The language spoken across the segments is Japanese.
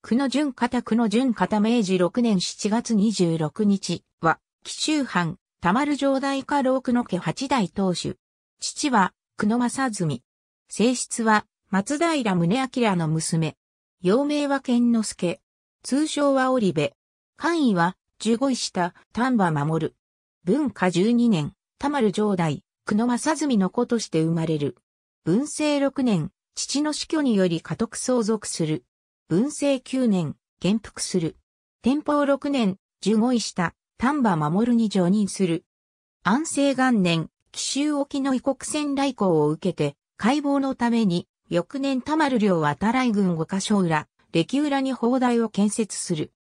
久野淳方久野淳方明治6年7月26日は、紀州藩、田丸城代家老久野家八代当主。父は、久野正純。正室は、松平宗明の娘。幼名は健之助。通称は織部。官位は、十五位下、丹波守。文化十二年、田丸城代、久野正純の子として生まれる。文政六年、父の死去により家督相続する。文政9年、元服する。天保6年、十五位下、丹波守に上任する。安政元年、紀州沖の異国船来航を受けて、解剖のために、翌年田丸領渡来軍五箇所裏、歴裏に砲台を建設する。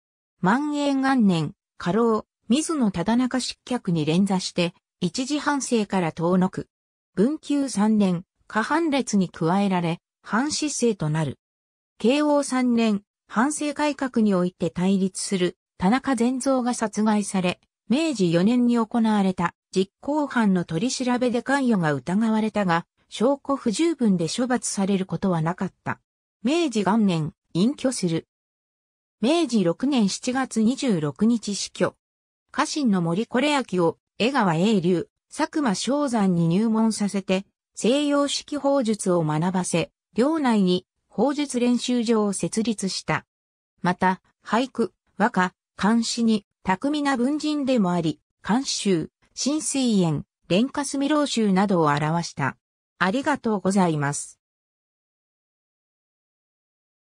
万延元年、過労、水野忠中失脚に連座して、一時反省から遠のく。文久三年、過半列に加えられ、半死制となる。慶応3年、反省改革において対立する田中善造が殺害され、明治4年に行われた実行犯の取り調べで関与が疑われたが、証拠不十分で処罰されることはなかった。明治元年、隠居する。明治6年7月26日死去。家臣の森これ明を江川英流、佐久間昭山に入門させて、西洋式法術を学ばせ、領内に法術練習場を設立した。また、俳句、和歌、漢詩に巧みな文人でもあり、漢集、新水園、蓮花スミロ集などを表した。ありがとうございます。